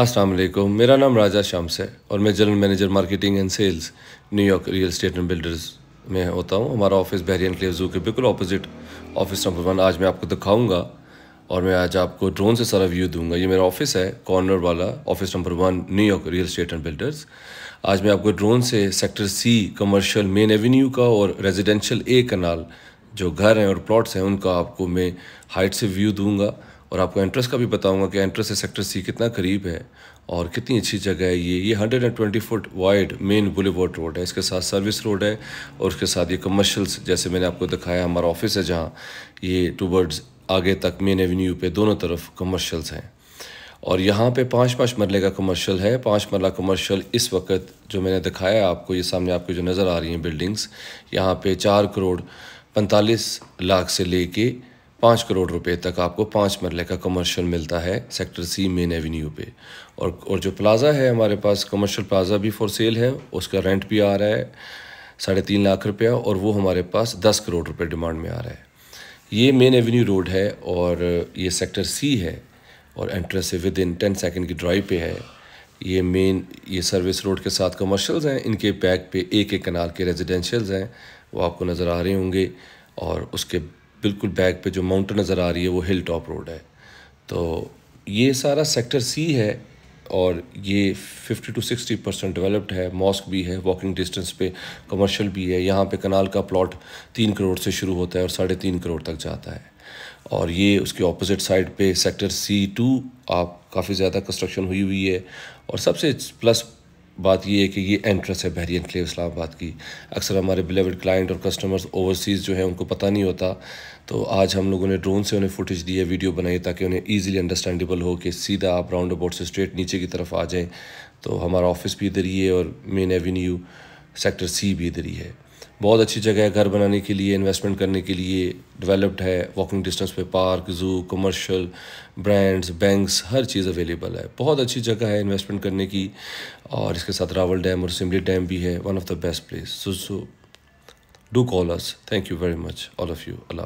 असलकुम मेरा नाम राजा शम्स है और मैं general manager marketing and sales New York real estate and builders में होता हूँ हमारा ऑफिस बहरियन क्लेव जू के बिल्कुल अपोजिट ऑफिस नंबर वन आज मैं आपको दिखाऊंगा और मैं आज आपको ड्रोन से सारा व्यू दूंगा ये मेरा ऑफिस है कॉर्नर वाला office number one New York real estate and builders आज मैं आपको ड्रोन से sector C commercial main Avenue का और रेजिडेंशल ए कनाल जो घर हैं और प्लॉट्स हैं उनका आपको मैं हाइट से व्यू दूंगा और आपको एंट्रेंस का भी बताऊंगा कि एंट्रेस से सेक्टर सी कितना करीब है और कितनी अच्छी जगह है ये ये 120 foot wide main boulevard road है इसके साथ सर्विस रोड है और उसके साथ ये कमर्शल्स जैसे मैंने आपको दिखाया हमारा ऑफिस है जहाँ ये टू बर्ड्स आगे तक मेन एवेन्यू पे दोनों तरफ कमर्शल्स हैं और यहाँ पे पाँच पाँच मरले का कमर्शियल है पाँच मरला कमर्शियल इस वक्त जो मैंने दिखाया आपको ये सामने आपको जो नज़र आ रही हैं बिल्डिंग्स यहाँ पे चार करोड़ पैंतालीस लाख से लेके पाँच करोड़ रुपए तक आपको पाँच मरले का कमर्शियल मिलता है सेक्टर सी मेन एवेन्यू पे और और जो प्लाज़ा है हमारे पास कमर्शियल प्लाज़ा भी फॉर सेल है उसका रेंट भी आ रहा है साढ़े तीन लाख रुपया और वो हमारे पास दस करोड़ रुपये डिमांड में आ रहा है ये मेन एवेन्यू रोड है और ये सेक्टर सी है और एंट्रेंस से विद इन टेन सेकेंड की ड्राइव पे है ये मेन ये सर्विस रोड के साथ कमर्शल हैं इनके बैक पे एक एक कनाल के रेजिडेंशल्स हैं वो आपको नज़र आ रहे होंगे और उसके बिल्कुल बैक पे जो माउंटेन नज़र आ रही है वो हिल टॉप रोड है तो ये सारा सेक्टर सी है और ये 50 टू 60 परसेंट डेवलप्ड है मॉस्क भी है वॉकिंग डिस्टेंस पे कमर्शियल भी है यहाँ पे कनाल का प्लॉट तीन करोड़ से शुरू होता है और साढ़े तीन करोड़ तक जाता है और ये उसके ऑपोजिट साइड पे सेक्टर सी टू आप काफ़ी ज़्यादा कंस्ट्रक्शन हुई हुई है और सबसे प्लस बात ये है कि ये एंट्रेंस है बहरीन एनक्लेव इस्लामाबाद की अक्सर हमारे बिलेवड क्लाइंट और कस्टमर्स ओवरसीज़ जो है उनको पता नहीं होता तो आज हम लोगों ने ड्रोन से उन्हें फुटेज दी है वीडियो बनाई ताकि उन्हें ईजिली अंडरस्टैंडेबल हो कि सीधा आप राउंड अबाउट से स्ट्रेट नीचे की तरफ आ जाएँ तो हमारा ऑफिस भी इधर ही है और मेन एवेन्यू सेक्टर सी भी इधर ही है बहुत अच्छी जगह है घर बनाने के लिए इन्वेस्टमेंट करने के लिए डेवलप्ड है वॉकिंग डिस्टेंस पे park zoo commercial brands banks हर चीज़ अवेलेबल है बहुत अच्छी जगह है इन्वेस्टमेंट करने की और इसके साथ रावल डैम और सिमली डैम भी है one of the best place so so do call us thank you very much all of you Allah